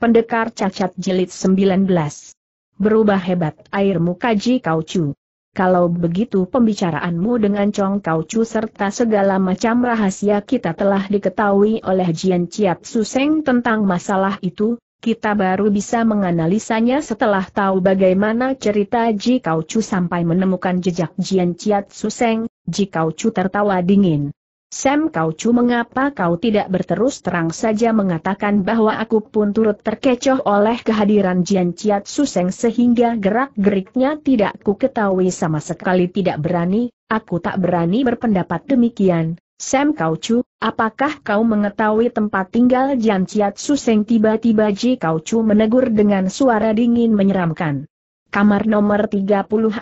Pendekar cacat jilid 19. Berubah hebat air muka Ji Kaucu. Kalau begitu pembicaraanmu dengan Chong Kaucu serta segala macam rahasia kita telah diketahui oleh Jian Su Suseng tentang masalah itu, kita baru bisa menganalisanya setelah tahu bagaimana cerita Ji Kaucu sampai menemukan jejak Jian Chiat Suseng, Ji Kaucu tertawa dingin. Sam Kau mengapa kau tidak berterus terang saja mengatakan bahwa aku pun turut terkecoh oleh kehadiran Jian Chiat Suseng sehingga gerak-geriknya tidak ku ketahui sama sekali tidak berani, aku tak berani berpendapat demikian. Sam Kau apakah kau mengetahui tempat tinggal Jian Chiat Suseng tiba-tiba Ji Kau menegur dengan suara dingin menyeramkan. Kamar nomor 36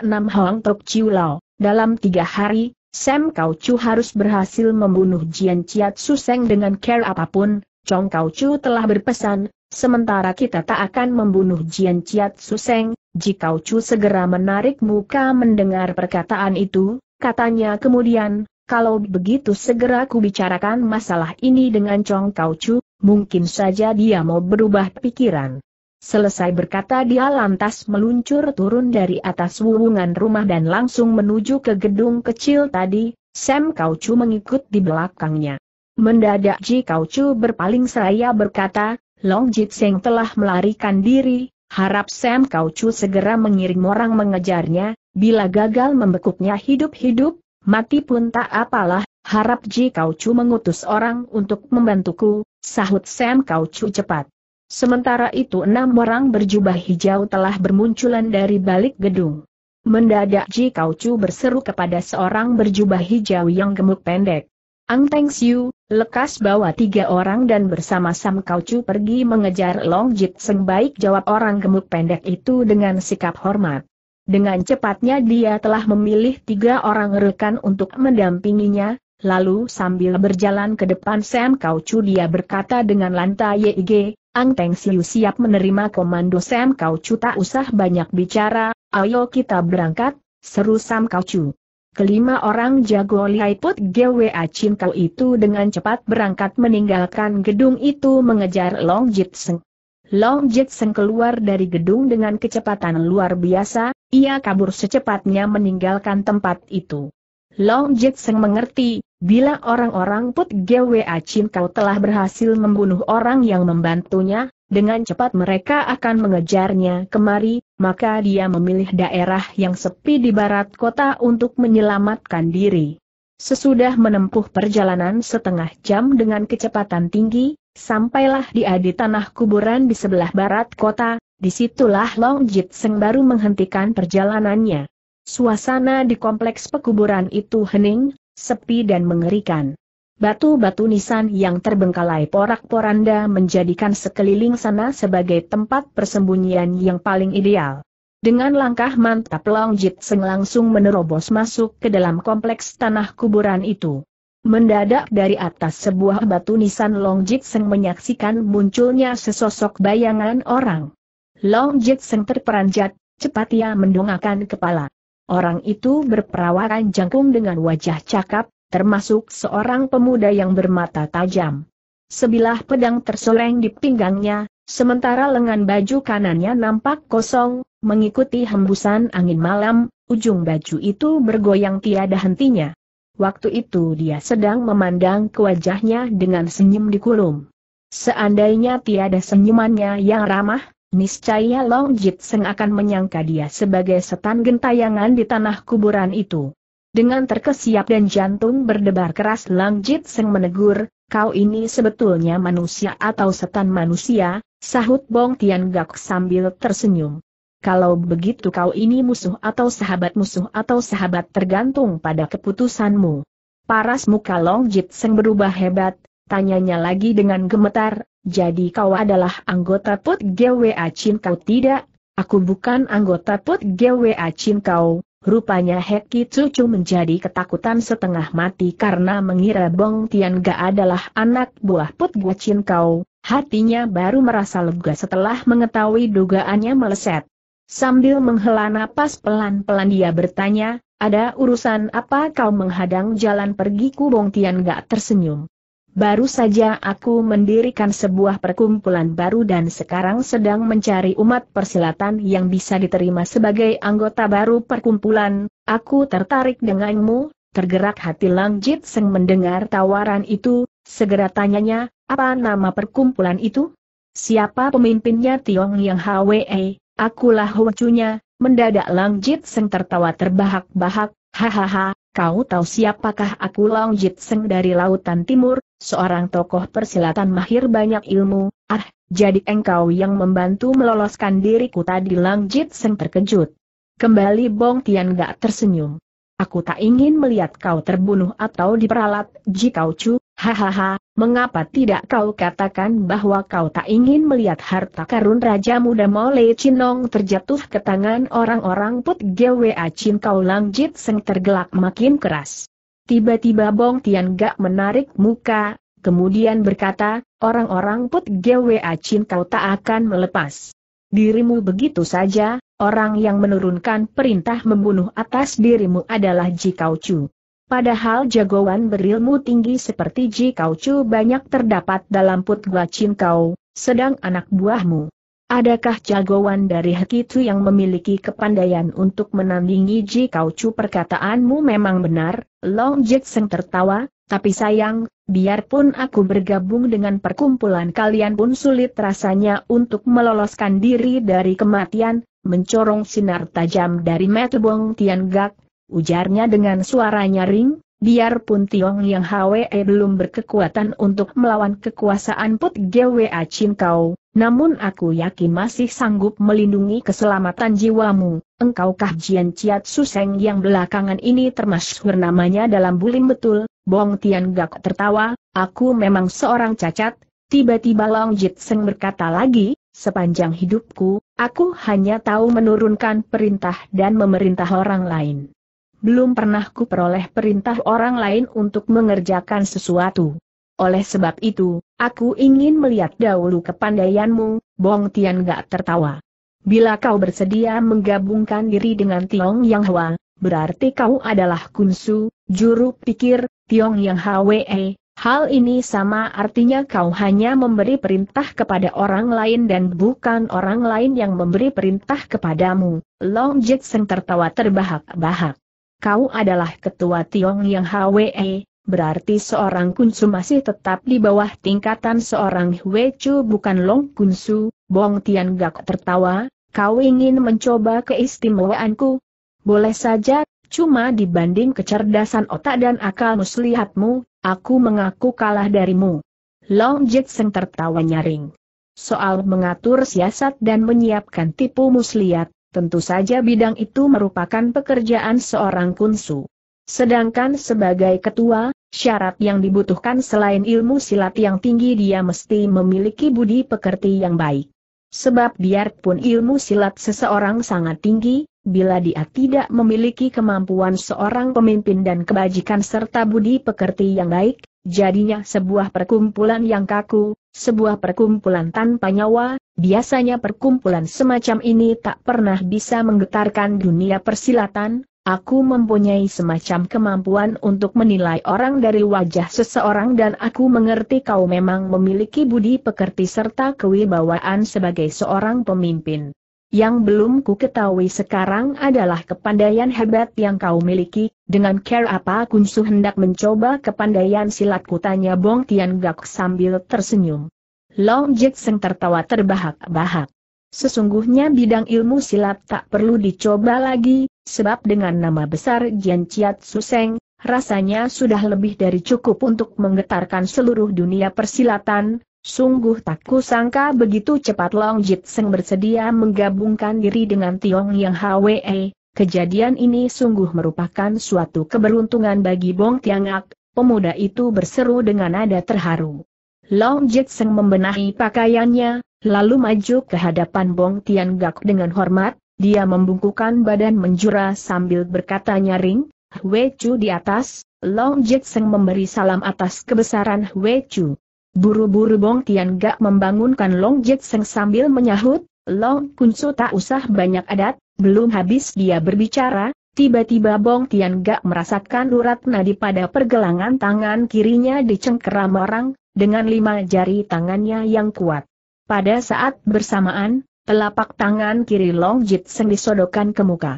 Hong Tok Chiu Lao, dalam tiga hari, Sam Kau Chu harus berhasil membunuh Jian Chiat Suseng dengan care apapun, Chong Kau Chu telah berpesan, sementara kita tak akan membunuh Jian Chiat Suseng, Ji Kau Chu segera menarik muka mendengar perkataan itu, katanya kemudian, kalau begitu segera ku bicarakan masalah ini dengan Chong Kau Chu, mungkin saja dia mau berubah pikiran. Selesai berkata dia lantas meluncur turun dari atas wuwungan rumah dan langsung menuju ke gedung kecil tadi, Sam Kauchu mengikut di belakangnya. Mendadak Ji Kauchu berpaling seraya berkata, Long Jit Seng telah melarikan diri, harap Sam Kauchu segera mengirim orang mengejarnya, bila gagal membekuknya hidup-hidup, mati pun tak apalah, harap Ji Kauchu mengutus orang untuk membantuku, sahut Sam Kauchu cepat. Sementara itu enam orang berjubah hijau telah bermunculan dari balik gedung. Mendadak Ji Kaucu berseru kepada seorang berjubah hijau yang gemuk pendek. Ang Teng Siu, lekas bawa tiga orang dan bersama Sam Kaucu pergi mengejar Long Jit Seng baik jawab orang gemuk pendek itu dengan sikap hormat. Dengan cepatnya dia telah memilih tiga orang rekan untuk mendampinginya, lalu sambil berjalan ke depan Sam Kaucu dia berkata dengan lantai YG, Ang Peng Siu siap menerima komando Sam Kau Chu tak usah banyak bicara, ayo kita berangkat, seru Sam Kau Chu. Kelima orang jago Liai Put GWA Chin Kau itu dengan cepat berangkat meninggalkan gedung itu mengejar Long Jit Seng. Long Jit Seng keluar dari gedung dengan kecepatan luar biasa, ia kabur secepatnya meninggalkan tempat itu. Long Jit Seng mengerti, Bila orang-orang Put Gwa Chin kau telah berhasil membunuh orang yang membantunya, dengan cepat mereka akan mengejarnya kemari, maka dia memilih daerah yang sepi di barat kota untuk menyelamatkan diri. Sesudah menempuh perjalanan setengah jam dengan kecepatan tinggi, sampailah dia di tanah kuburan di sebelah barat kota, disitulah Long Jit Seng baru menghentikan perjalanannya. Suasana di kompleks pekuburan itu hening, sepi dan mengerikan. Batu-batu nisan yang terbengkalai porak-poranda menjadikan sekeliling sana sebagai tempat persembunyian yang paling ideal. Dengan langkah mantap Long Jit Seng langsung menerobos masuk ke dalam kompleks tanah kuburan itu. Mendadak dari atas sebuah batu nisan Long Jit Seng menyaksikan munculnya sesosok bayangan orang. Long Jit Seng terperanjat, cepat ia mendongakkan kepala. Orang itu berperawakan jangkung dengan wajah cakap, termasuk seorang pemuda yang bermata tajam. Sebilah pedang tersoleng di pinggangnya, sementara lengan baju kanannya nampak kosong, mengikuti hembusan angin malam, ujung baju itu bergoyang tiada hentinya. Waktu itu dia sedang memandang ke wajahnya dengan senyum di kulum. Seandainya tiada senyumannya yang ramah, Niscaya Long Seng akan menyangka dia sebagai setan gentayangan di tanah kuburan itu. Dengan terkesiap dan jantung berdebar keras Long Seng menegur, kau ini sebetulnya manusia atau setan manusia, sahut Bong Tian Gak sambil tersenyum. Kalau begitu kau ini musuh atau sahabat musuh atau sahabat tergantung pada keputusanmu. Paras muka Long Seng berubah hebat, Tanyanya lagi dengan gemetar, jadi kau adalah anggota Put GWA Chin kau tidak? Aku bukan anggota Put GWA Chin kau. Rupanya Heki Cucu menjadi ketakutan setengah mati karena mengira Bong Tian Ga adalah anak buah Put Gua Chin kau. Hatinya baru merasa lega setelah mengetahui dugaannya meleset. Sambil menghela napas pelan-pelan dia bertanya, ada urusan apa kau menghadang jalan pergi Bong Tian gak tersenyum. Baru saja aku mendirikan sebuah perkumpulan baru dan sekarang sedang mencari umat persilatan yang bisa diterima sebagai anggota baru perkumpulan, aku tertarik denganmu, tergerak hati Lang Jit Seng mendengar tawaran itu, segera tanyanya, apa nama perkumpulan itu? Siapa pemimpinnya Tiong Yang Hwe, akulah Hocunya, mendadak Lang Jit Seng tertawa terbahak-bahak, hahaha, Kau tahu siapakah aku Lao Jitseng dari Lautan Timur, seorang tokoh persilatan mahir banyak ilmu, ah, jadi engkau yang membantu meloloskan diriku tadi Lang Jitseng terkejut. Kembali Bong Tian gak tersenyum. Aku tak ingin melihat kau terbunuh atau diperalat, Kau Chu, Hahaha, mengapa tidak kau katakan bahwa kau tak ingin melihat harta karun Raja Muda Mole Chinong terjatuh ke tangan orang-orang put GWA Chin? kau langjit seng tergelak makin keras. Tiba-tiba Bong Tian Gak menarik muka, kemudian berkata, orang-orang put GWA Chin kau tak akan melepas. Dirimu begitu saja, orang yang menurunkan perintah membunuh atas dirimu adalah Kau Chu. Padahal jagoan berilmu tinggi seperti Ji Kau Chu banyak terdapat dalam Put Chin Kau, sedang anak buahmu. Adakah jagoan dari Hekitu yang memiliki kepandaian untuk menandingi Ji Kau Chu perkataanmu memang benar, Long Jackson tertawa, tapi sayang, biarpun aku bergabung dengan perkumpulan kalian pun sulit rasanya untuk meloloskan diri dari kematian, mencorong sinar tajam dari Metebong Gak, ujarnya dengan suara nyaring, biarpun Tiong Yang Hwe belum berkekuatan untuk melawan kekuasaan Put Gwa Chin Kau, namun aku yakin masih sanggup melindungi keselamatan jiwamu, engkaukah Jian Ciat Suseng yang belakangan ini termasyhur namanya dalam bulim betul, Bong Tian Gak tertawa, aku memang seorang cacat, tiba-tiba Long Jit Seng berkata lagi, sepanjang hidupku, aku hanya tahu menurunkan perintah dan memerintah orang lain belum pernah ku peroleh perintah orang lain untuk mengerjakan sesuatu. Oleh sebab itu, aku ingin melihat dahulu kepandaianmu, Bong Tian gak tertawa. Bila kau bersedia menggabungkan diri dengan Tiong Yang Hwa, berarti kau adalah kunsu, juru pikir, Tiong Yang Hwe, Hal ini sama artinya kau hanya memberi perintah kepada orang lain dan bukan orang lain yang memberi perintah kepadamu. Long Jackson tertawa terbahak-bahak kau adalah ketua Tiong Yang Hwe, berarti seorang kunsu masih tetap di bawah tingkatan seorang Hwe bukan Long Kunsu, Bong Tian Gak tertawa, kau ingin mencoba keistimewaanku? Boleh saja, cuma dibanding kecerdasan otak dan akal muslihatmu, aku mengaku kalah darimu. Long Jitseng tertawa nyaring. Soal mengatur siasat dan menyiapkan tipu muslihat, tentu saja bidang itu merupakan pekerjaan seorang kunsu. Sedangkan sebagai ketua, syarat yang dibutuhkan selain ilmu silat yang tinggi dia mesti memiliki budi pekerti yang baik. Sebab biarpun ilmu silat seseorang sangat tinggi, bila dia tidak memiliki kemampuan seorang pemimpin dan kebajikan serta budi pekerti yang baik, jadinya sebuah perkumpulan yang kaku, sebuah perkumpulan tanpa nyawa, biasanya perkumpulan semacam ini tak pernah bisa menggetarkan dunia persilatan, aku mempunyai semacam kemampuan untuk menilai orang dari wajah seseorang dan aku mengerti kau memang memiliki budi pekerti serta kewibawaan sebagai seorang pemimpin. Yang belum ku ketahui sekarang adalah kepandaian hebat yang kau miliki, dengan care apa kunsu hendak mencoba kepandaian silat kutanya Bong Tian Gak sambil tersenyum. Long Jack Seng tertawa terbahak-bahak. Sesungguhnya bidang ilmu silat tak perlu dicoba lagi, sebab dengan nama besar Jian Chiat Suseng, rasanya sudah lebih dari cukup untuk menggetarkan seluruh dunia persilatan, Sungguh tak kusangka begitu cepat Long Jit Seng bersedia menggabungkan diri dengan Tiong Yang Hwe. Kejadian ini sungguh merupakan suatu keberuntungan bagi Bong Tiang Tiangak, pemuda itu berseru dengan nada terharu. Long Jit Seng membenahi pakaiannya, lalu maju ke hadapan Bong Tiangak dengan hormat, dia membungkukan badan menjura sambil berkata nyaring, Hwe Chu di atas, Long Jit Seng memberi salam atas kebesaran Hwe Chu. Buru-buru Bong Tian Gak membangunkan Long Jet Seng sambil menyahut, Long Kunso tak usah banyak adat, belum habis dia berbicara, tiba-tiba Bong Tian Gak merasakan urat nadi pada pergelangan tangan kirinya di cengkeram orang, dengan lima jari tangannya yang kuat. Pada saat bersamaan, telapak tangan kiri Long Jit Seng disodokkan ke muka.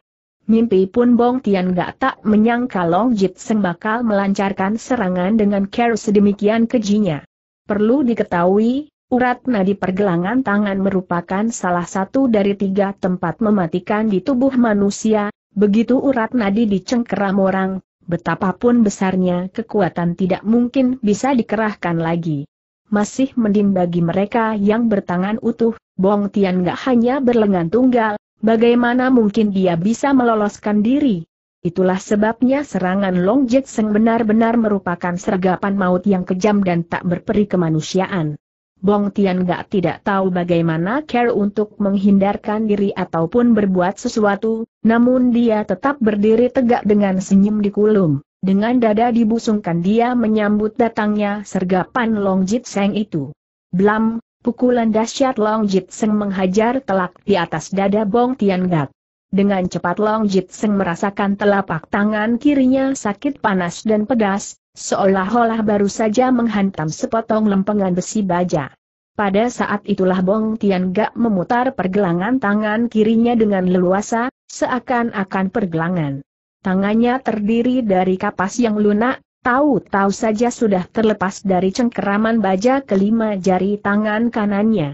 Mimpi pun Bong Tian Gak tak menyangka Long Jit Seng bakal melancarkan serangan dengan care sedemikian kejinya. Perlu diketahui, urat nadi pergelangan tangan merupakan salah satu dari tiga tempat mematikan di tubuh manusia, begitu urat nadi dicengkeram orang, betapapun besarnya kekuatan tidak mungkin bisa dikerahkan lagi. Masih mending bagi mereka yang bertangan utuh, Bong Tian gak hanya berlengan tunggal, bagaimana mungkin dia bisa meloloskan diri? Itulah sebabnya serangan Long Seng benar-benar merupakan sergapan maut yang kejam dan tak berperi kemanusiaan. Bong Tian gak tidak tahu bagaimana care untuk menghindarkan diri ataupun berbuat sesuatu, namun dia tetap berdiri tegak dengan senyum di kulum. Dengan dada dibusungkan dia menyambut datangnya sergapan Long Jit Seng itu. Blam, pukulan dahsyat Long Jit Seng menghajar telak di atas dada Bong Tian Gak. Dengan cepat Long Jitseng merasakan telapak tangan kirinya sakit panas dan pedas, seolah-olah baru saja menghantam sepotong lempengan besi baja. Pada saat itulah Bong Tian Gak memutar pergelangan tangan kirinya dengan leluasa, seakan-akan pergelangan. Tangannya terdiri dari kapas yang lunak, tahu-tahu saja sudah terlepas dari cengkeraman baja kelima jari tangan kanannya.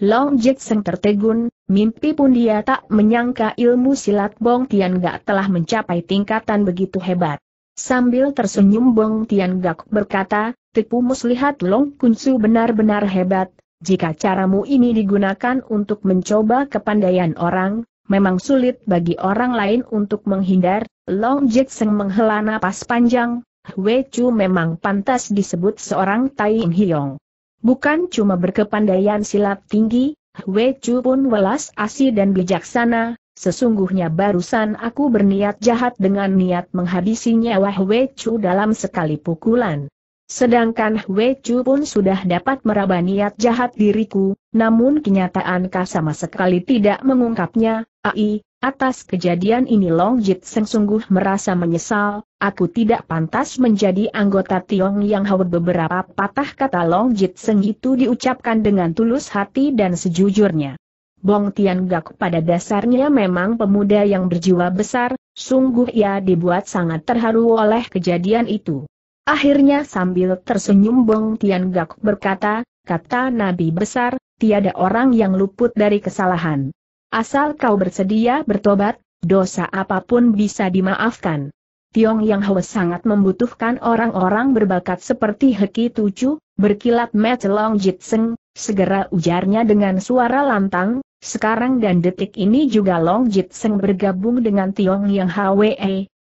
Long Jackson tertegun, mimpi pun dia tak menyangka ilmu silat Bong Tian Gak telah mencapai tingkatan begitu hebat. Sambil tersenyum Bong Tian Gak berkata, tipu muslihat Long Kunsu benar-benar hebat, jika caramu ini digunakan untuk mencoba kepandaian orang, memang sulit bagi orang lain untuk menghindar, Long Jackson menghela napas panjang, Wei Chu memang pantas disebut seorang Tai Hyong. Bukan cuma berkepandaian silat tinggi, Wei Chu pun welas asih dan bijaksana, sesungguhnya barusan aku berniat jahat dengan niat menghabisi nyawa Wei Chu dalam sekali pukulan. Sedangkan Wei Chu pun sudah dapat meraba niat jahat diriku, namun kenyataan kah sama sekali tidak mengungkapnya, ai, atas kejadian ini Long Jit Seng sungguh merasa menyesal, Aku tidak pantas menjadi anggota Tiong yang hawa beberapa patah kata Long Jit Seng itu diucapkan dengan tulus hati dan sejujurnya. Bong Tian Gak pada dasarnya memang pemuda yang berjiwa besar, sungguh ia dibuat sangat terharu oleh kejadian itu. Akhirnya sambil tersenyum Bong Tian Gak berkata, kata Nabi besar, tiada orang yang luput dari kesalahan. Asal kau bersedia bertobat, dosa apapun bisa dimaafkan. Tiong Yang Hwe sangat membutuhkan orang-orang berbakat seperti Heki Tucu, berkilat Long Jitseng, segera ujarnya dengan suara lantang, sekarang dan detik ini juga Long Jitseng bergabung dengan Tiong Yang Hwe,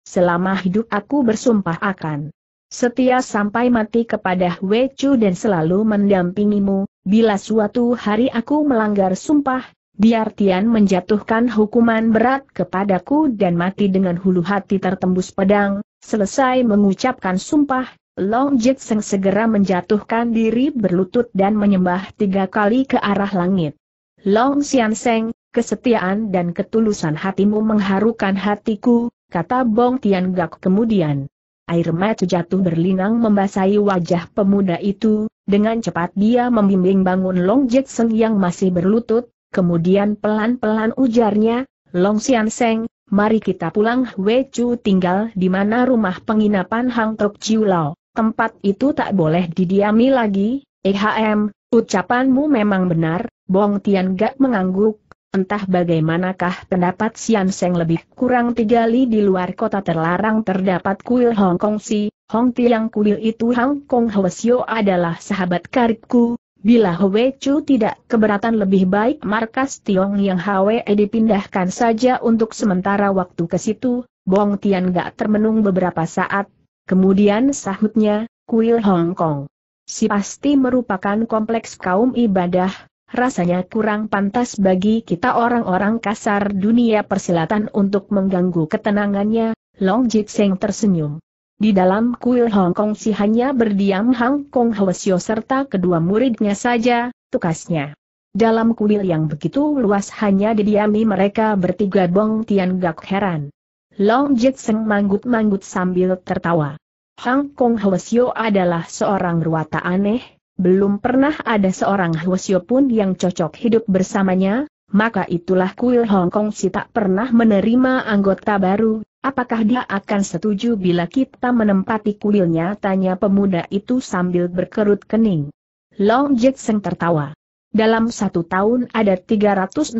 selama hidup aku bersumpah akan setia sampai mati kepada Hwe Chu dan selalu mendampingimu, bila suatu hari aku melanggar sumpah, biar Tian menjatuhkan hukuman berat kepadaku dan mati dengan hulu hati tertembus pedang. Selesai mengucapkan sumpah, Long Jackson segera menjatuhkan diri berlutut dan menyembah tiga kali ke arah langit. Long Xian Seng, kesetiaan dan ketulusan hatimu mengharukan hatiku, kata Bong Tian Gak kemudian. Air mata jatuh berlinang membasahi wajah pemuda itu, dengan cepat dia membimbing bangun Long Jackson yang masih berlutut, Kemudian pelan-pelan ujarnya, Long Sian Seng, mari kita pulang Hwe Chu tinggal di mana rumah penginapan Hang Tok Chiu Lao. Tempat itu tak boleh didiami lagi, EHM, ucapanmu memang benar, Bong Tian Gak mengangguk. Entah bagaimanakah pendapat Sian Seng lebih kurang tiga li di luar kota terlarang terdapat kuil Hong Kong Si, Hong Tiang kuil itu Hong Kong Hwasyo adalah sahabat karibku, Bila Hwe Chu tidak keberatan lebih baik markas Tiong yang Hwe dipindahkan saja untuk sementara waktu ke situ, Bong Tian gak termenung beberapa saat, kemudian sahutnya, kuil Hong Kong. Si pasti merupakan kompleks kaum ibadah, rasanya kurang pantas bagi kita orang-orang kasar dunia persilatan untuk mengganggu ketenangannya, Long Jitseng tersenyum. Di dalam kuil Hong Kong si hanya berdiam Hong Kong Hwasyo serta kedua muridnya saja, tukasnya. Dalam kuil yang begitu luas hanya didiami mereka bertiga Bong Tian Gak heran. Long Jit Seng manggut-manggut sambil tertawa. Hong Kong Hwasyo adalah seorang ruwata aneh, belum pernah ada seorang Hwasyo pun yang cocok hidup bersamanya, maka itulah kuil Hong Kong si tak pernah menerima anggota baru, Apakah dia akan setuju bila kita menempati kuilnya? Tanya pemuda itu sambil berkerut kening. Long Jackson tertawa. Dalam satu tahun ada 365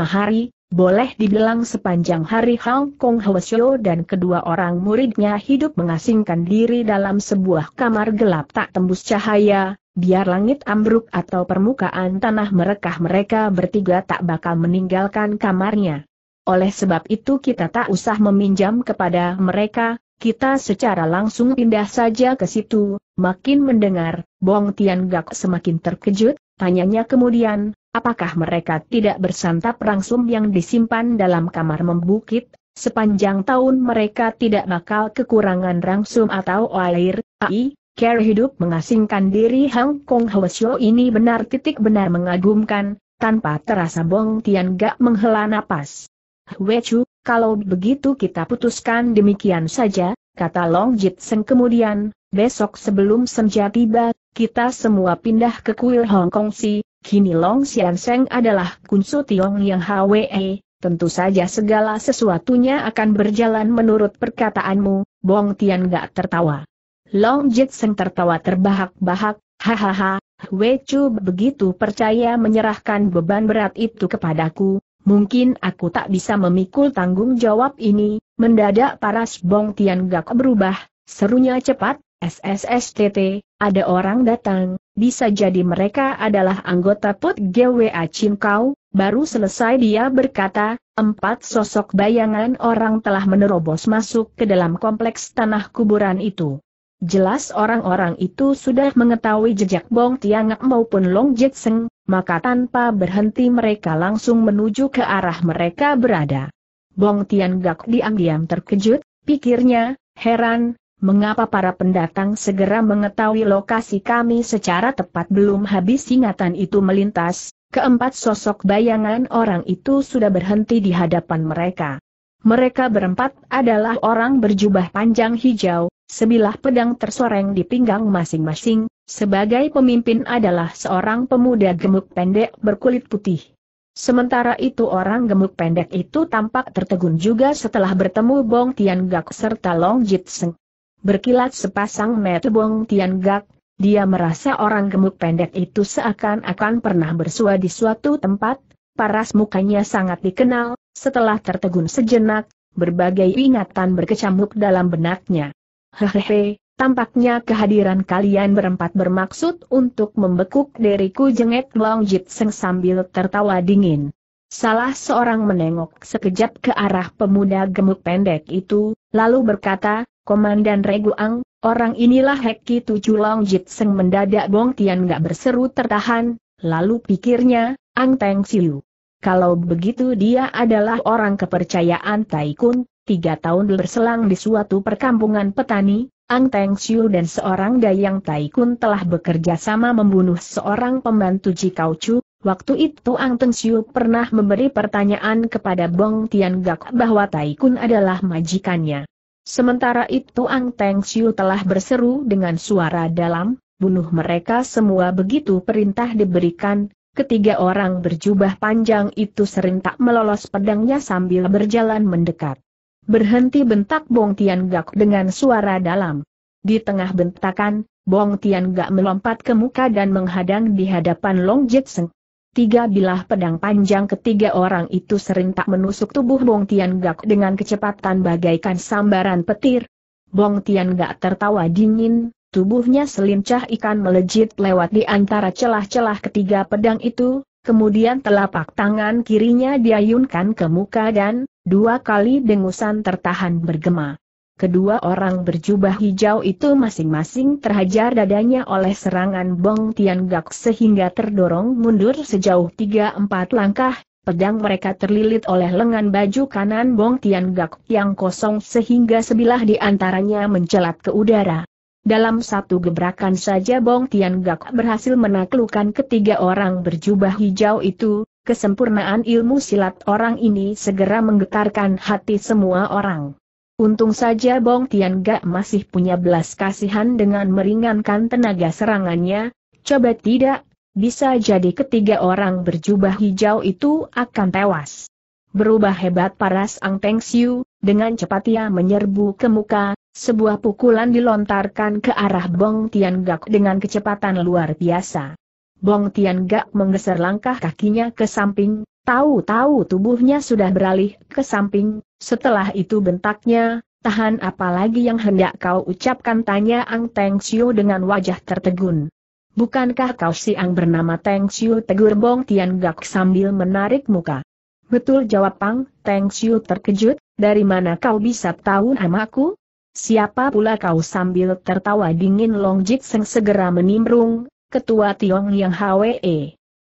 hari, boleh dibilang sepanjang hari Hong Kong Hwasyo dan kedua orang muridnya hidup mengasingkan diri dalam sebuah kamar gelap tak tembus cahaya, biar langit ambruk atau permukaan tanah merekah mereka bertiga tak bakal meninggalkan kamarnya. Oleh sebab itu kita tak usah meminjam kepada mereka, kita secara langsung pindah saja ke situ, makin mendengar, Bong Tian Gak semakin terkejut, tanyanya kemudian, apakah mereka tidak bersantap rangsum yang disimpan dalam kamar membukit, sepanjang tahun mereka tidak bakal kekurangan rangsum atau air, ai, care hidup mengasingkan diri hong Kong Hwasyo ini benar titik benar mengagumkan, tanpa terasa Bong Tian Gak menghela napas. Wechu, kalau begitu kita putuskan demikian saja, kata Long Jit kemudian, besok sebelum senja tiba, kita semua pindah ke kuil Hong Kong Si, kini Long Xian Seng adalah kunsu Tiong yang HWE, tentu saja segala sesuatunya akan berjalan menurut perkataanmu, Bong Tian gak tertawa. Long Jit tertawa terbahak-bahak, hahaha, Wechu begitu percaya menyerahkan beban berat itu kepadaku, Mungkin aku tak bisa memikul tanggung jawab ini, mendadak paras Bong Tian Gak berubah, serunya cepat, SSSTT, ada orang datang, bisa jadi mereka adalah anggota Put GWA Kau. baru selesai dia berkata, empat sosok bayangan orang telah menerobos masuk ke dalam kompleks tanah kuburan itu. Jelas orang-orang itu sudah mengetahui jejak Bong Tiangak maupun Long Jetseng, maka tanpa berhenti mereka langsung menuju ke arah mereka berada. Bong Tiangak diam-diam terkejut, pikirnya, heran, mengapa para pendatang segera mengetahui lokasi kami secara tepat belum habis ingatan itu melintas, keempat sosok bayangan orang itu sudah berhenti di hadapan mereka. Mereka berempat adalah orang berjubah panjang hijau, Sebilah pedang tersoreng di pinggang masing-masing, sebagai pemimpin adalah seorang pemuda gemuk pendek berkulit putih. Sementara itu orang gemuk pendek itu tampak tertegun juga setelah bertemu Bong Tian Gak serta Long Jit Seng. Berkilat sepasang mata Bong Tian Gak, dia merasa orang gemuk pendek itu seakan-akan pernah bersua di suatu tempat, paras mukanya sangat dikenal, setelah tertegun sejenak, berbagai ingatan berkecamuk dalam benaknya. Hehehe, tampaknya kehadiran kalian berempat bermaksud untuk membekuk diriku jengek Long Jit Seng sambil tertawa dingin. Salah seorang menengok sekejap ke arah pemuda gemuk pendek itu, lalu berkata, Komandan Reguang, orang inilah Heki Tuju Long Jit Seng mendadak Bong Tian gak berseru tertahan, lalu pikirnya, Ang Teng Siu. Kalau begitu dia adalah orang kepercayaan Taikun, Tiga tahun berselang di suatu perkampungan petani, Ang Teng Siu dan seorang dayang Taikun telah bekerja sama membunuh seorang pembantu Jikau Chu. Waktu itu Ang Teng Siu pernah memberi pertanyaan kepada Bong Gak bahwa Taikun adalah majikannya. Sementara itu Ang Teng Siu telah berseru dengan suara dalam, bunuh mereka semua begitu perintah diberikan, ketiga orang berjubah panjang itu serentak melolos pedangnya sambil berjalan mendekat. Berhenti bentak Bong Tian Gak dengan suara dalam. Di tengah bentakan, Bong Tian Gak melompat ke muka dan menghadang di hadapan Long Jetseng. Tiga bilah pedang panjang ketiga orang itu serentak menusuk tubuh Bong Tian Gak dengan kecepatan bagaikan sambaran petir. Bong Tian Gak tertawa dingin, tubuhnya selincah ikan melejit lewat di antara celah-celah ketiga pedang itu, kemudian telapak tangan kirinya diayunkan ke muka dan, Dua kali dengusan tertahan bergema. Kedua orang berjubah hijau itu masing-masing terhajar dadanya oleh serangan Bong Tian Gak sehingga terdorong mundur sejauh 3-4 langkah, pedang mereka terlilit oleh lengan baju kanan Bong Tian Gak yang kosong sehingga sebilah di antaranya mencelat ke udara. Dalam satu gebrakan saja Bong Tian Gak berhasil menaklukkan ketiga orang berjubah hijau itu, Kesempurnaan ilmu silat orang ini segera menggetarkan hati semua orang. Untung saja Bong Tian Gak masih punya belas kasihan dengan meringankan tenaga serangannya, coba tidak, bisa jadi ketiga orang berjubah hijau itu akan tewas. Berubah hebat paras Ang Peng Siu, dengan cepat ia menyerbu ke muka, sebuah pukulan dilontarkan ke arah Bong Tian Gak dengan kecepatan luar biasa. Bong Tian Gak menggeser langkah kakinya ke samping, tahu-tahu tubuhnya sudah beralih ke samping, setelah itu bentaknya, tahan apalagi yang hendak kau ucapkan tanya Ang Teng Xiu dengan wajah tertegun. Bukankah kau si Ang bernama Teng Xiu tegur Bong Tian Gak sambil menarik muka. Betul jawab Pang, Teng Xiu terkejut, dari mana kau bisa tahu namaku? Siapa pula kau sambil tertawa dingin Long Jik Seng segera menimbrung, ketua Tiong Yang Hwe.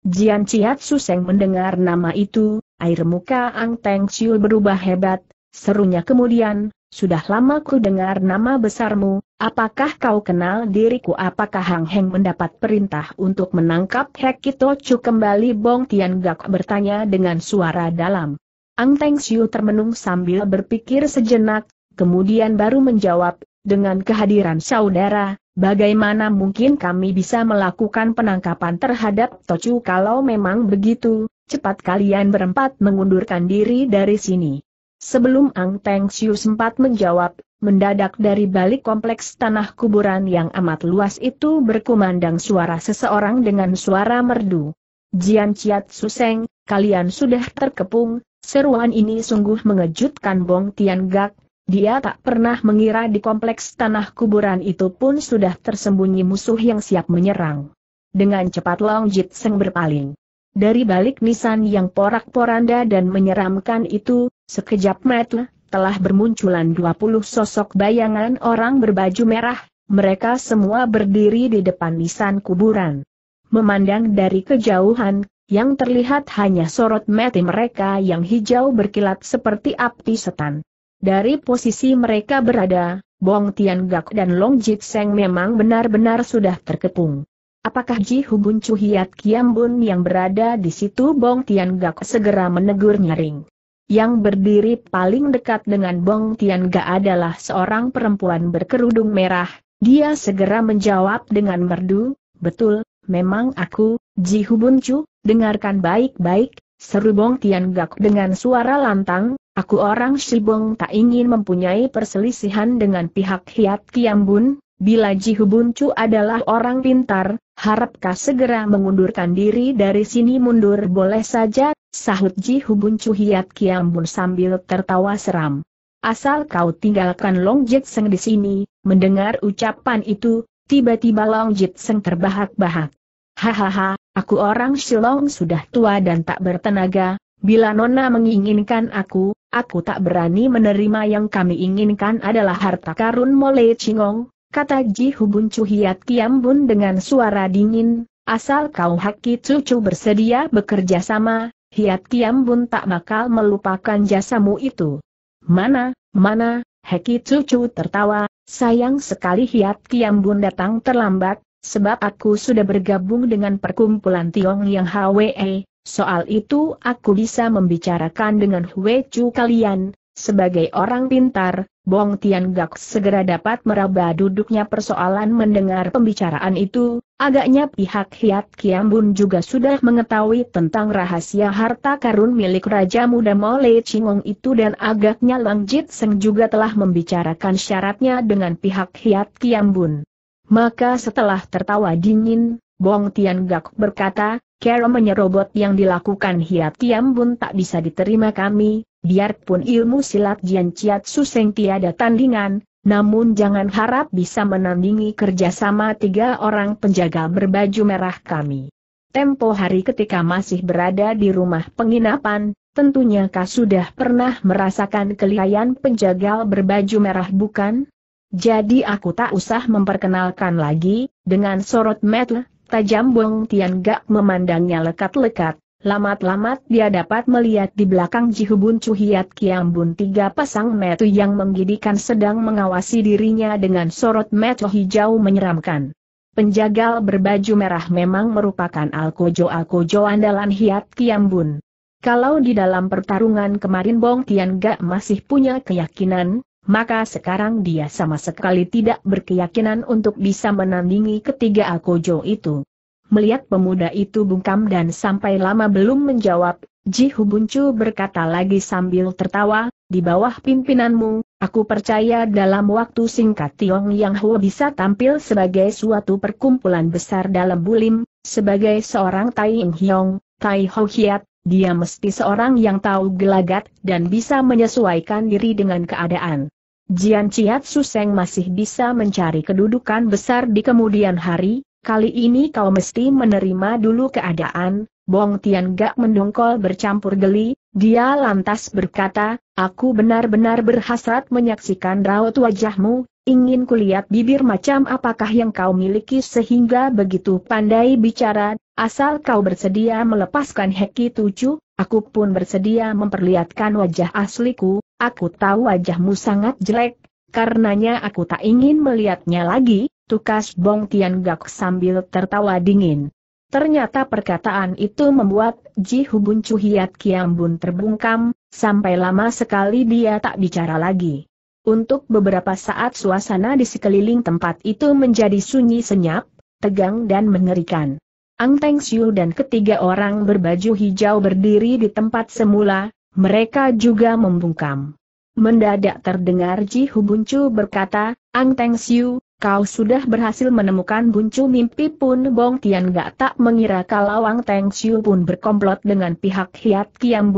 Jian Ciat Suseng mendengar nama itu, air muka Ang Teng Chiu berubah hebat, serunya kemudian, sudah lama ku dengar nama besarmu, apakah kau kenal diriku apakah Hang Heng mendapat perintah untuk menangkap Hekito Chu kembali Bong Tian Gak bertanya dengan suara dalam. Ang Teng Xiu termenung sambil berpikir sejenak, kemudian baru menjawab, dengan kehadiran saudara, Bagaimana mungkin kami bisa melakukan penangkapan terhadap Tocu kalau memang begitu, cepat kalian berempat mengundurkan diri dari sini. Sebelum Ang Teng Siu sempat menjawab, mendadak dari balik kompleks tanah kuburan yang amat luas itu berkumandang suara seseorang dengan suara merdu. Jian Chiat Suseng, kalian sudah terkepung, seruan ini sungguh mengejutkan Bong Tian Gak, dia tak pernah mengira di kompleks tanah kuburan itu pun sudah tersembunyi musuh yang siap menyerang. Dengan cepat Long Jit Seng berpaling. Dari balik nisan yang porak-poranda dan menyeramkan itu, sekejap mata, telah bermunculan 20 sosok bayangan orang berbaju merah, mereka semua berdiri di depan nisan kuburan. Memandang dari kejauhan, yang terlihat hanya sorot mata mereka yang hijau berkilat seperti api setan. Dari posisi mereka berada, Bong Tian Gak dan Long Jit Seng memang benar-benar sudah terkepung. Apakah Ji Hubun Cuhiat Bun yang berada di situ Bong Tian Gak segera menegur nyaring. Yang berdiri paling dekat dengan Bong Tian Gak adalah seorang perempuan berkerudung merah, dia segera menjawab dengan merdu, betul, memang aku, Ji Hubun Cu, dengarkan baik-baik, seru Bong Tian Gak dengan suara lantang, Aku orang Shibong tak ingin mempunyai perselisihan dengan pihak Hiat Kiambun, bila Ji Hubuncu adalah orang pintar, harapkah segera mengundurkan diri dari sini mundur boleh saja, sahut Ji Hubuncu Hiat Kiambun sambil tertawa seram. Asal kau tinggalkan Long Jit Seng di sini, mendengar ucapan itu, tiba-tiba Long Jit Seng terbahak-bahak. Hahaha, aku orang Shilong sudah tua dan tak bertenaga, Bila Nona menginginkan aku, aku tak berani menerima yang kami inginkan adalah harta karun mole cingong, kata Ji Hubun Cuhiat Kiambun dengan suara dingin, asal kau haki cucu bersedia bekerja sama, Hiat Kiambun tak bakal melupakan jasamu itu. Mana, mana, Heki cucu tertawa, sayang sekali Hiat Kiambun datang terlambat, sebab aku sudah bergabung dengan perkumpulan Tiong yang HWE, Soal itu aku bisa membicarakan dengan Hwe Chu kalian, sebagai orang pintar, Bong Tian Gak segera dapat meraba duduknya persoalan mendengar pembicaraan itu, agaknya pihak Hiat Kiambun juga sudah mengetahui tentang rahasia harta karun milik Raja Muda Mole Chingong itu dan agaknya Lang Jit Seng juga telah membicarakan syaratnya dengan pihak Hiat Kiambun. Maka setelah tertawa dingin, Bong Tian Gak berkata, Kero menyerobot yang dilakukan Hiat Tiam Bun tak bisa diterima kami, biarpun ilmu silat Jian Ciat Suseng tiada tandingan, namun jangan harap bisa menandingi kerjasama tiga orang penjaga berbaju merah kami. Tempo hari ketika masih berada di rumah penginapan, tentunya kau sudah pernah merasakan kelihayan penjaga berbaju merah bukan? Jadi aku tak usah memperkenalkan lagi, dengan sorot metel Tajam Bong Tian Gak memandangnya lekat-lekat. Lamat-lamat dia dapat melihat di belakang Jihubun Cuhiat Kiambun tiga pasang metu yang menggidikan sedang mengawasi dirinya dengan sorot metu hijau menyeramkan. Penjagal berbaju merah memang merupakan alkojo-alkojo andalan Hiat Kiambun. Kalau di dalam pertarungan kemarin Bong Tian Gak masih punya keyakinan, maka sekarang dia sama sekali tidak berkeyakinan untuk bisa menandingi ketiga Akojo itu. Melihat pemuda itu bungkam dan sampai lama belum menjawab, Ji Hubuncu berkata lagi sambil tertawa, di bawah pimpinanmu, aku percaya dalam waktu singkat Tiong Yang Hua bisa tampil sebagai suatu perkumpulan besar dalam bulim, sebagai seorang Tai Ing Hiong, Tai Ho Hiat, dia mesti seorang yang tahu gelagat dan bisa menyesuaikan diri dengan keadaan. Jian Ciat Suseng masih bisa mencari kedudukan besar di kemudian hari, kali ini kau mesti menerima dulu keadaan, Bong Tian Gak mendongkol bercampur geli, dia lantas berkata, aku benar-benar berhasrat menyaksikan raut wajahmu, ingin kulihat bibir macam apakah yang kau miliki sehingga begitu pandai bicara, asal kau bersedia melepaskan heki tujuh, aku pun bersedia memperlihatkan wajah asliku, Aku tahu wajahmu sangat jelek, karenanya aku tak ingin melihatnya lagi, tukas Bong Tian Gak sambil tertawa dingin. Ternyata perkataan itu membuat Ji Hubun Cuhiat Kiambun terbungkam, sampai lama sekali dia tak bicara lagi. Untuk beberapa saat suasana di sekeliling tempat itu menjadi sunyi senyap, tegang dan mengerikan. Ang Teng Siu dan ketiga orang berbaju hijau berdiri di tempat semula, mereka juga membungkam. Mendadak terdengar Ji Hubuncu berkata, Ang Teng Siu, kau sudah berhasil menemukan Buncu mimpi pun Bong Tian gak tak mengira kalau Ang Teng Siu pun berkomplot dengan pihak Hiat Kiam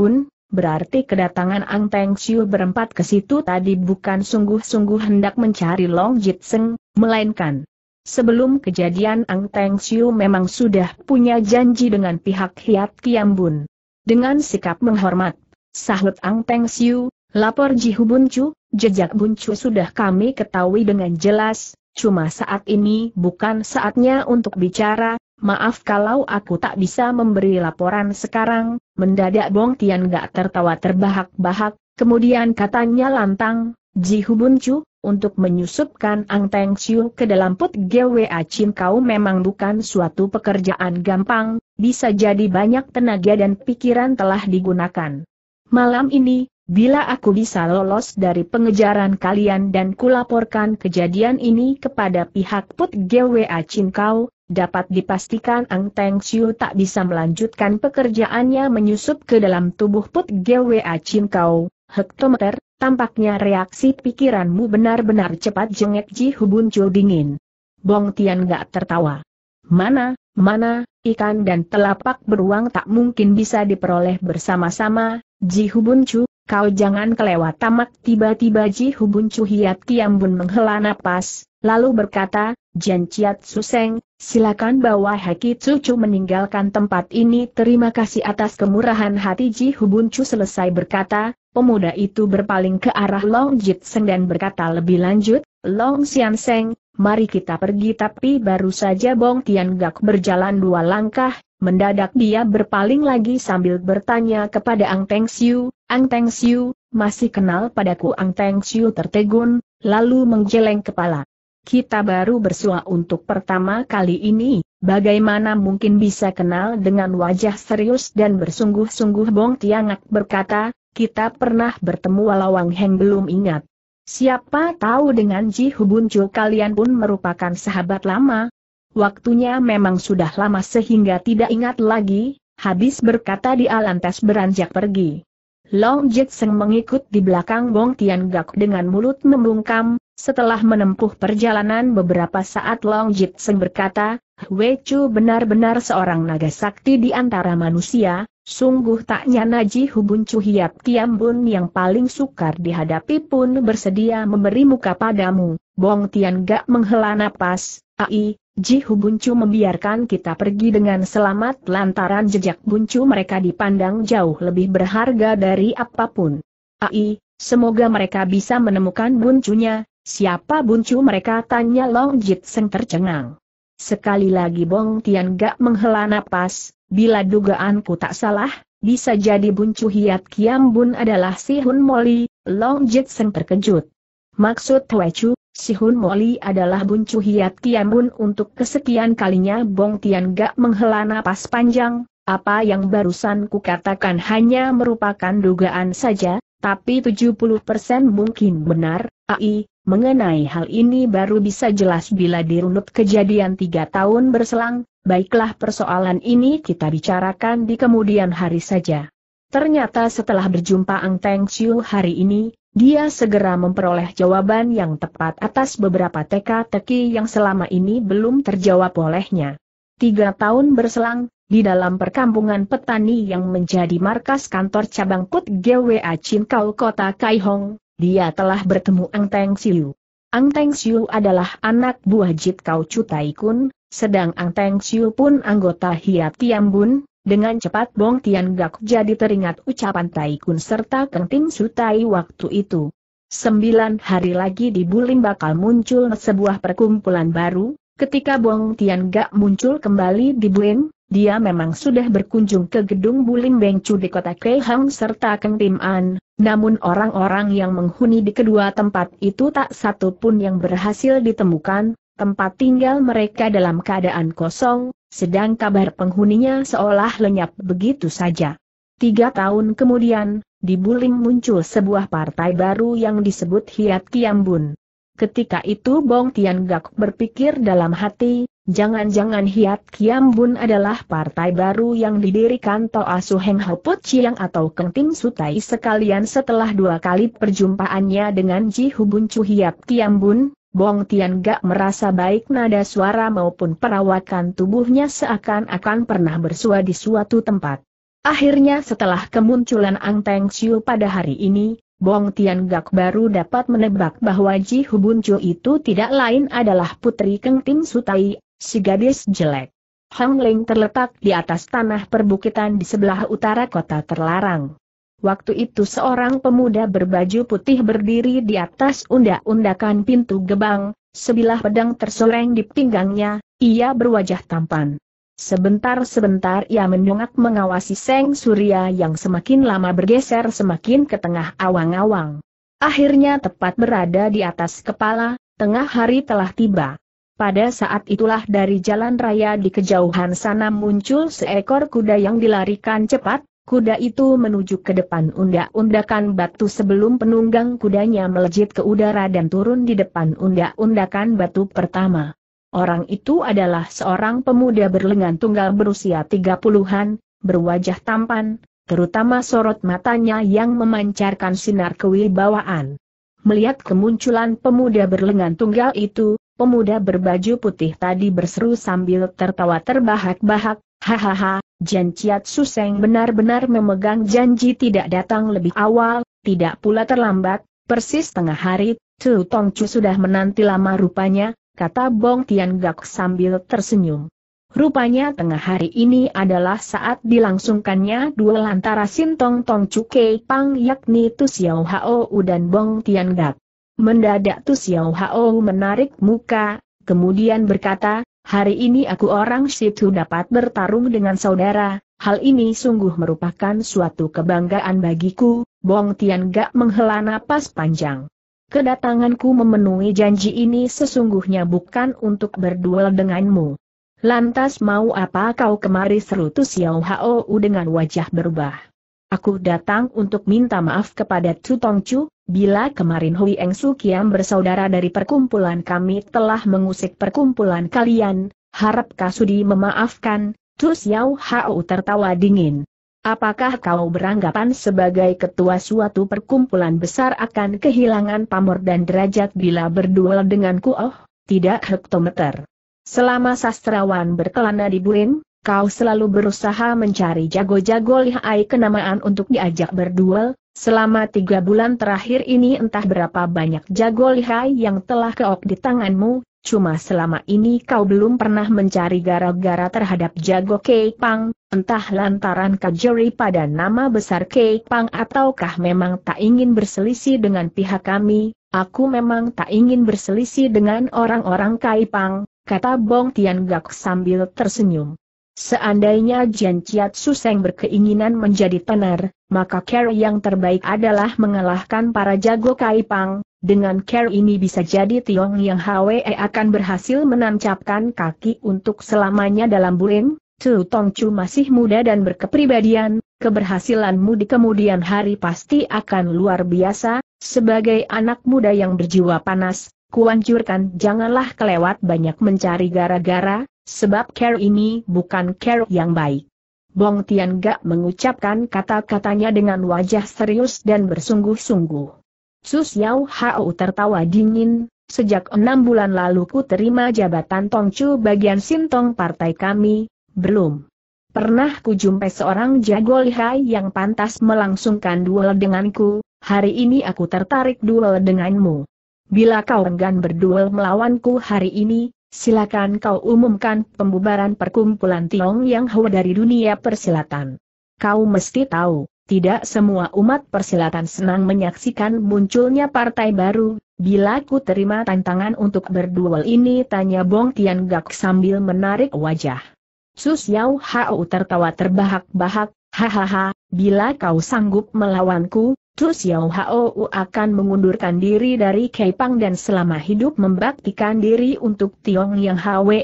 Berarti kedatangan Ang Teng Siu berempat ke situ tadi bukan sungguh-sungguh hendak mencari Long Jit Seng, melainkan sebelum kejadian Ang Teng Siu memang sudah punya janji dengan pihak Hiat Kiam Dengan sikap menghormat Sahut Ang Peng Siu, lapor Jihu Buncu, jejak Buncu sudah kami ketahui dengan jelas, cuma saat ini bukan saatnya untuk bicara, maaf kalau aku tak bisa memberi laporan sekarang, mendadak Bong Tian gak tertawa terbahak-bahak, kemudian katanya lantang, Jihu Buncu, untuk menyusupkan Ang Teng Siu ke dalam put GWA Chin kau memang bukan suatu pekerjaan gampang, bisa jadi banyak tenaga dan pikiran telah digunakan. Malam ini, bila aku bisa lolos dari pengejaran kalian dan kulaporkan kejadian ini kepada pihak Put GWA Cinkau, dapat dipastikan Ang Teng Siu tak bisa melanjutkan pekerjaannya menyusup ke dalam tubuh Put GWA Cinkau. Hektometer, tampaknya reaksi pikiranmu benar-benar cepat jengek Ji Hubun Chul dingin. Bong Tian gak tertawa. Mana, mana, ikan dan telapak beruang tak mungkin bisa diperoleh bersama-sama, Ji Hubuncu, kau jangan kelewat tamak tiba-tiba Ji Hubuncu Hiat Kiambun menghela napas, lalu berkata, Jian Chiat Suseng, silakan bawa Haki Cucu meninggalkan tempat ini terima kasih atas kemurahan hati Ji Hubuncu selesai berkata, pemuda itu berpaling ke arah Long Jit Seng dan berkata lebih lanjut, Long Sian Seng, mari kita pergi tapi baru saja Bong Tian Gak berjalan dua langkah, Mendadak dia berpaling lagi sambil bertanya kepada Ang Teng Siu, Ang Teng Siu, masih kenal padaku Ang Teng Siu tertegun, lalu menggeleng kepala. Kita baru bersua untuk pertama kali ini, bagaimana mungkin bisa kenal dengan wajah serius dan bersungguh-sungguh Bong Tiangak berkata, kita pernah bertemu walau Wang Heng belum ingat. Siapa tahu dengan Ji Hubuncu kalian pun merupakan sahabat lama, Waktunya memang sudah lama sehingga tidak ingat lagi, habis berkata di alantes beranjak pergi. Long Seng mengikut di belakang Bong Tian Gak dengan mulut membungkam, setelah menempuh perjalanan beberapa saat Long Seng berkata, Wei Chu benar-benar seorang naga sakti di antara manusia, sungguh tak nyana Ji Hubun Chu Hiap Kiam Bun yang paling sukar dihadapi pun bersedia memberi muka padamu. Bong Tian Gak menghela napas, Ai, Ji Buncu membiarkan kita pergi dengan selamat lantaran jejak Buncu mereka dipandang jauh lebih berharga dari apapun. Ai, semoga mereka bisa menemukan Buncunya, siapa Buncu mereka tanya Long Jit Seng tercengang. Sekali lagi Bong Tian gak menghela napas, bila dugaanku tak salah, bisa jadi Buncu Hiat Kiam Bun adalah si Hun Moli, Long Jit Seng terkejut. Maksud Chu? Si Hun Moli adalah buncu hiat Bun untuk kesekian kalinya Bong Tian Gak menghela napas panjang, apa yang barusan kukatakan hanya merupakan dugaan saja, tapi 70% mungkin benar, AI, mengenai hal ini baru bisa jelas bila dirunut kejadian tiga tahun berselang, baiklah persoalan ini kita bicarakan di kemudian hari saja. Ternyata setelah berjumpa Ang Teng Chiu hari ini, dia segera memperoleh jawaban yang tepat atas beberapa teka-teki yang selama ini belum terjawab olehnya. Tiga tahun berselang, di dalam perkampungan petani yang menjadi markas kantor cabang Put GWA Cinkau Kota Kaihong, dia telah bertemu Ang Teng Siu. Ang Teng Siu adalah anak buah Jit Kau Chu Kun, sedang Ang Teng Siu pun anggota Hiat Tiambun, dengan cepat Bong Tian Gak jadi teringat ucapan Tai Kun serta Keng Tin Su Tai waktu itu. Sembilan hari lagi di Bulim bakal muncul sebuah perkumpulan baru, ketika Bong Tian Gak muncul kembali di Bulim, dia memang sudah berkunjung ke gedung Bulim Bengcu di kota Keihang serta Keng Tim An, namun orang-orang yang menghuni di kedua tempat itu tak satu pun yang berhasil ditemukan, tempat tinggal mereka dalam keadaan kosong, sedang kabar penghuninya seolah lenyap begitu saja. Tiga tahun kemudian, di Buling muncul sebuah partai baru yang disebut Hiat Kiambun. Ketika itu Bong Tian Gakuk berpikir dalam hati, jangan-jangan Hiat Kiambun adalah partai baru yang didirikan Toa Heng Hoput Chiang atau Keng Tim Sutai sekalian setelah dua kali perjumpaannya dengan Ji Hubun Chu Hiat Kiambun, Bong Tian Gak merasa baik nada suara maupun perawakan tubuhnya seakan-akan pernah bersua di suatu tempat. Akhirnya setelah kemunculan Ang Teng Xiu pada hari ini, Bong Tian Gak baru dapat menebak bahwa Ji Hubun Chu itu tidak lain adalah putri Keng Tim Sutai, si gadis jelek. Hang Ling terletak di atas tanah perbukitan di sebelah utara kota terlarang. Waktu itu seorang pemuda berbaju putih berdiri di atas undak-undakan pintu gebang, sebilah pedang tersoreng di pinggangnya, ia berwajah tampan. Sebentar-sebentar ia mendongak mengawasi Seng Surya yang semakin lama bergeser semakin ke tengah awang-awang. Akhirnya tepat berada di atas kepala, tengah hari telah tiba. Pada saat itulah dari jalan raya di kejauhan sana muncul seekor kuda yang dilarikan cepat, Kuda itu menuju ke depan undak-undakan batu sebelum penunggang kudanya melejit ke udara dan turun di depan undak-undakan batu pertama. Orang itu adalah seorang pemuda berlengan tunggal berusia tiga puluhan, berwajah tampan, terutama sorot matanya yang memancarkan sinar kewibawaan. Melihat kemunculan pemuda berlengan tunggal itu, pemuda berbaju putih tadi berseru sambil tertawa terbahak-bahak, hahaha, Jan Chiat Suseng benar-benar memegang janji tidak datang lebih awal, tidak pula terlambat, persis tengah hari, Tu Tong Chu sudah menanti lama rupanya, kata Bong Tian Gak sambil tersenyum. Rupanya tengah hari ini adalah saat dilangsungkannya dua antara Sintong Tong Chu Kei Pang yakni Tu Xiao Hao dan Bong Tian Gak. Mendadak Tu Xiao Hao menarik muka, kemudian berkata, Hari ini aku orang situ dapat bertarung dengan saudara, hal ini sungguh merupakan suatu kebanggaan bagiku, Bong Tian gak menghela napas panjang. Kedatanganku memenuhi janji ini sesungguhnya bukan untuk berduel denganmu. Lantas mau apa kau kemari seru tu Xiao Hao dengan wajah berubah. Aku datang untuk minta maaf kepada Tu Tongchu. Bila kemarin Hui Eng Kiam bersaudara dari perkumpulan kami telah mengusik perkumpulan kalian, harap Kasudi memaafkan, Tu Xiao Hao tertawa dingin. Apakah kau beranggapan sebagai ketua suatu perkumpulan besar akan kehilangan pamor dan derajat bila berduel denganku? Oh, Tidak hektometer. Selama sastrawan berkelana di Buin, kau selalu berusaha mencari jago-jago lihai kenamaan untuk diajak berduel, Selama tiga bulan terakhir ini entah berapa banyak jago lihai yang telah keok di tanganmu, cuma selama ini kau belum pernah mencari gara-gara terhadap jago Keipang, entah lantaran kajeri pada nama besar Keipang ataukah memang tak ingin berselisih dengan pihak kami, aku memang tak ingin berselisih dengan orang-orang pang. kata Bong Tian Gak sambil tersenyum. Seandainya Jian Chiat Suseng berkeinginan menjadi tenar, maka care yang terbaik adalah mengalahkan para jago Kaipang. Dengan care ini bisa jadi Tiong yang Hwe akan berhasil menancapkan kaki untuk selamanya dalam bulim. Tu Tong Chu masih muda dan berkepribadian, keberhasilanmu di kemudian hari pasti akan luar biasa, sebagai anak muda yang berjiwa panas, Kuanjurkan janganlah kelewat banyak mencari gara-gara, sebab care ini bukan care yang baik. Bong Tian Gak mengucapkan kata-katanya dengan wajah serius dan bersungguh-sungguh. Sus Yau Hao tertawa dingin, sejak enam bulan lalu ku terima jabatan Tongcu bagian Sintong partai kami, belum. Pernah ku jumpai seorang jago lihai yang pantas melangsungkan duel denganku, hari ini aku tertarik duel denganmu bila kau enggan berduel melawanku hari ini, silakan kau umumkan pembubaran perkumpulan Tiong Yang Hua dari dunia persilatan. Kau mesti tahu, tidak semua umat persilatan senang menyaksikan munculnya partai baru, bila ku terima tantangan untuk berduel ini tanya Bong Tian Gak sambil menarik wajah. Sus Yau Hao tertawa terbahak-bahak, hahaha, bila kau sanggup melawanku, Terus Yao Hao akan mengundurkan diri dari Kepang dan selama hidup membaktikan diri untuk Tiong Yang Hwe,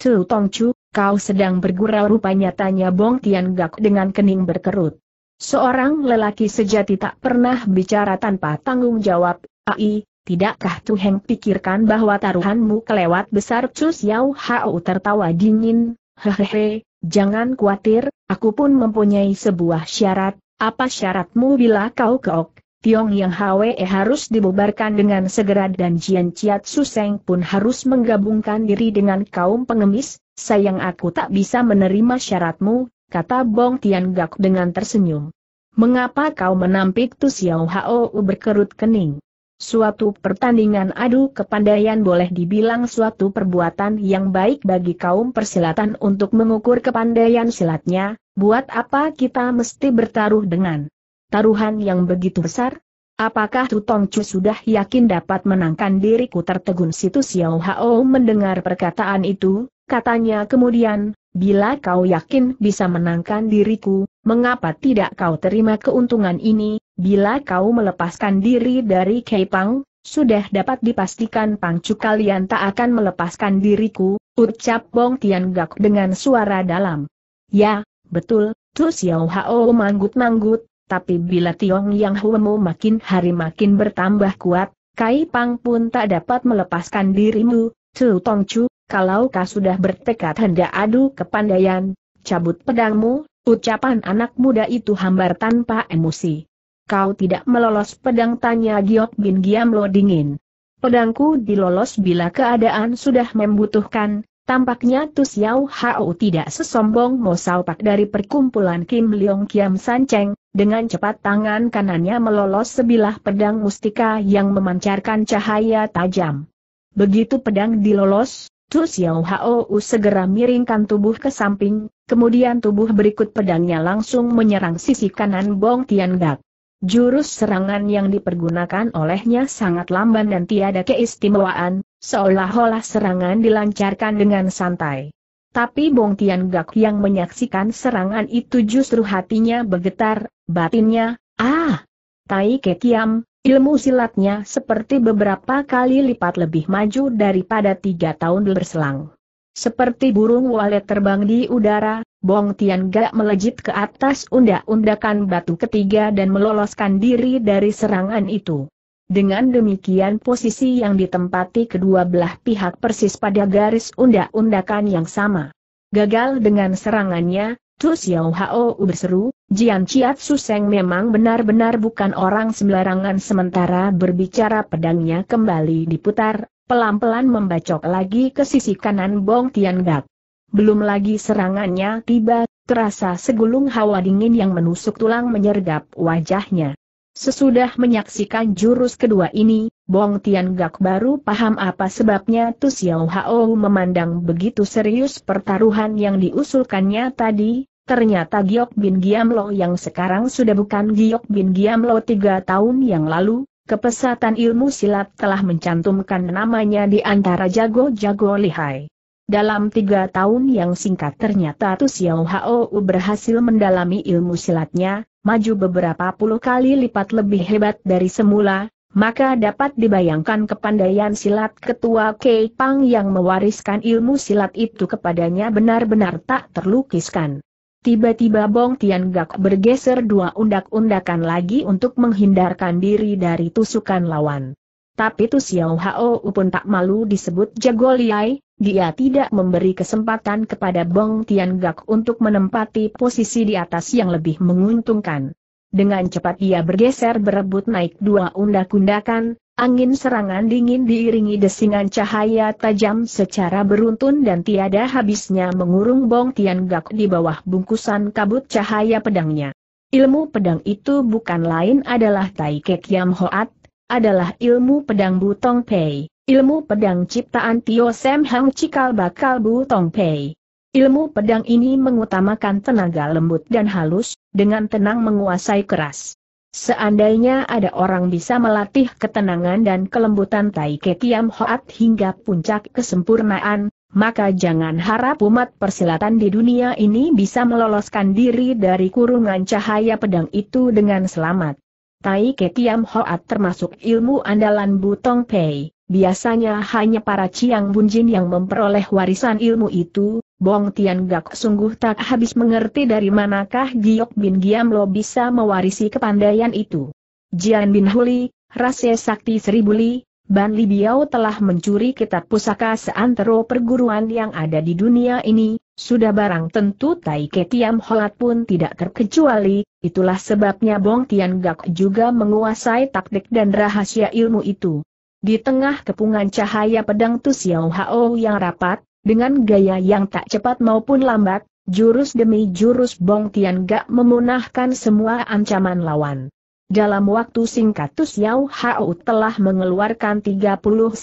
Tu Tong Chu, kau sedang bergurau rupanya tanya Bong Tian Gak dengan kening berkerut. Seorang lelaki sejati tak pernah bicara tanpa tanggung jawab, ai, tidakkah Tuheng pikirkan bahwa taruhanmu kelewat besar Cus Yao Hao tertawa dingin, hehehe, jangan khawatir, aku pun mempunyai sebuah syarat, apa syaratmu bila kau keok? Tiong Yang Hwe harus dibubarkan dengan segera dan Jian Chiat Suseng pun harus menggabungkan diri dengan kaum pengemis, sayang aku tak bisa menerima syaratmu, kata Bong Tian Gak dengan tersenyum. Mengapa kau menampik Tu Xiao Hao berkerut kening? Suatu pertandingan adu kepandaian boleh dibilang suatu perbuatan yang baik bagi kaum persilatan untuk mengukur kepandaian silatnya, buat apa kita mesti bertaruh dengan taruhan yang begitu besar? Apakah Tutong Chu sudah yakin dapat menangkan diriku tertegun situ Xiao Hao mendengar perkataan itu, katanya kemudian, bila kau yakin bisa menangkan diriku, mengapa tidak kau terima keuntungan ini, Bila kau melepaskan diri dari Pang, sudah dapat dipastikan pangcu kalian tak akan melepaskan diriku, ucap Bong Tian Gak dengan suara dalam. Ya, betul, Tu Xiao Hao manggut-manggut, tapi bila Tiong Yang Huemu makin hari makin bertambah kuat, Kai Pang pun tak dapat melepaskan dirimu, Tu Tong Chu. kalau kau sudah bertekad hendak adu kepandaian, cabut pedangmu, ucapan anak muda itu hambar tanpa emosi. Kau tidak melolos pedang tanya Giok Bin Giamlo dingin. Pedangku dilolos bila keadaan sudah membutuhkan, tampaknya Tu Hao tidak sesombong Mo dari perkumpulan Kim Leong Kiam San Cheng, dengan cepat tangan kanannya melolos sebilah pedang mustika yang memancarkan cahaya tajam. Begitu pedang dilolos, Tu Xiao Hao segera miringkan tubuh ke samping, kemudian tubuh berikut pedangnya langsung menyerang sisi kanan Bong Tian Gak. Jurus serangan yang dipergunakan olehnya sangat lamban dan tiada keistimewaan, seolah-olah serangan dilancarkan dengan santai. Tapi Bong Tian Gak yang menyaksikan serangan itu justru hatinya bergetar, batinnya, ah! Tai Kekiam, ilmu silatnya seperti beberapa kali lipat lebih maju daripada tiga tahun berselang. Seperti burung walet terbang di udara, Bong Tian Gak melejit ke atas undak-undakan batu ketiga dan meloloskan diri dari serangan itu. Dengan demikian posisi yang ditempati kedua belah pihak persis pada garis undak-undakan yang sama. Gagal dengan serangannya, Tu Xiao Hao berseru, Jian Chiat Suseng memang benar-benar bukan orang sembarangan sementara berbicara pedangnya kembali diputar, pelan-pelan membacok lagi ke sisi kanan Bong Tian Gak. Belum lagi serangannya tiba, terasa segulung hawa dingin yang menusuk tulang menyergap wajahnya. Sesudah menyaksikan jurus kedua ini, Bong Tian Gak baru paham apa sebabnya Tu Xiao Hao memandang begitu serius pertaruhan yang diusulkannya tadi, ternyata Giok Bin Giam Lo yang sekarang sudah bukan Giok Bin Giam Lo tiga tahun yang lalu, Kepesatan ilmu silat telah mencantumkan namanya di antara jago-jago lihai. Dalam tiga tahun yang singkat ternyata Tu Xiao Hao berhasil mendalami ilmu silatnya, maju beberapa puluh kali lipat lebih hebat dari semula, maka dapat dibayangkan kepandaian silat ketua Kei Pang yang mewariskan ilmu silat itu kepadanya benar-benar tak terlukiskan. Tiba-tiba Bong Tian Gak bergeser dua undak-undakan lagi untuk menghindarkan diri dari tusukan lawan. Tapi Tu Xiao Hao pun tak malu disebut jago liai, dia tidak memberi kesempatan kepada Bong Tian Gak untuk menempati posisi di atas yang lebih menguntungkan. Dengan cepat ia bergeser berebut naik dua undak-undakan, Angin serangan dingin diiringi desingan cahaya tajam secara beruntun dan tiada habisnya mengurung Bong Tian Gak di bawah bungkusan kabut cahaya pedangnya. Ilmu pedang itu bukan lain adalah Tai Kek Yam Hoat, adalah ilmu pedang Butong Pei, ilmu pedang ciptaan Tio Sem Hang Cikal Bakal Butong Pei. Ilmu pedang ini mengutamakan tenaga lembut dan halus, dengan tenang menguasai keras. Seandainya ada orang bisa melatih ketenangan dan kelembutan Taike Kiam Hoat hingga puncak kesempurnaan, maka jangan harap umat persilatan di dunia ini bisa meloloskan diri dari kurungan cahaya pedang itu dengan selamat. Taike Kiam Hoat termasuk ilmu andalan Butong Pei, biasanya hanya para Ciang Bunjin yang memperoleh warisan ilmu itu, Bong Tian Gak sungguh tak habis mengerti dari manakah Giok Bin Giam Lo bisa mewarisi kepandaian itu. Jian Bin Huli, Rase Sakti Seribu Li, Ban Li Biao telah mencuri kitab pusaka seantero perguruan yang ada di dunia ini, sudah barang tentu Tai Ketiam Holat pun tidak terkecuali, itulah sebabnya Bong Tian Gak juga menguasai taktik dan rahasia ilmu itu. Di tengah kepungan cahaya pedang Tu Xiao Hao yang rapat, dengan gaya yang tak cepat maupun lambat, jurus demi jurus Bong Tian Gak memunahkan semua ancaman lawan. Dalam waktu singkat Tus Yau Hao telah mengeluarkan 39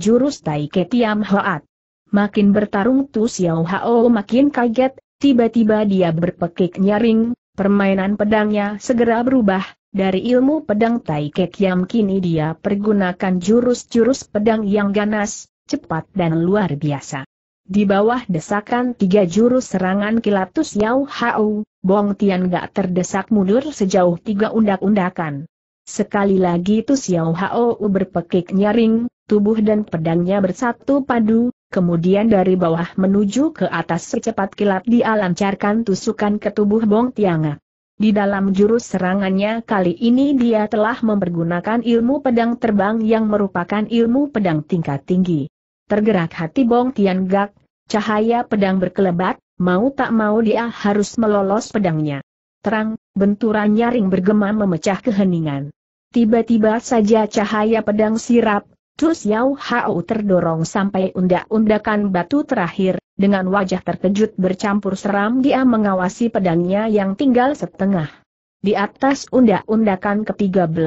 jurus Tai Tiam Hoat. Makin bertarung Tus Yau Hao makin kaget, tiba-tiba dia berpekik nyaring, permainan pedangnya segera berubah, dari ilmu pedang Tai Tiam kini dia pergunakan jurus-jurus pedang yang ganas, cepat dan luar biasa. Di bawah desakan tiga jurus serangan kilatus Yao Hao, Bong Tian gak terdesak mundur sejauh tiga undak-undakan. Sekali lagi Tus Yao Hao berpekik nyaring, tubuh dan pedangnya bersatu padu, kemudian dari bawah menuju ke atas secepat kilat dialancarkan tusukan ke tubuh Bong Tianga. Di dalam jurus serangannya kali ini dia telah mempergunakan ilmu pedang terbang yang merupakan ilmu pedang tingkat tinggi. Tergerak hati Bong Tian Gak, cahaya pedang berkelebat, mau tak mau dia harus melolos pedangnya. Terang, benturan nyaring bergema memecah keheningan. Tiba-tiba saja cahaya pedang sirap, terus Yau Hao terdorong sampai undak-undakan batu terakhir, dengan wajah terkejut bercampur seram dia mengawasi pedangnya yang tinggal setengah. Di atas undak-undakan ke-13,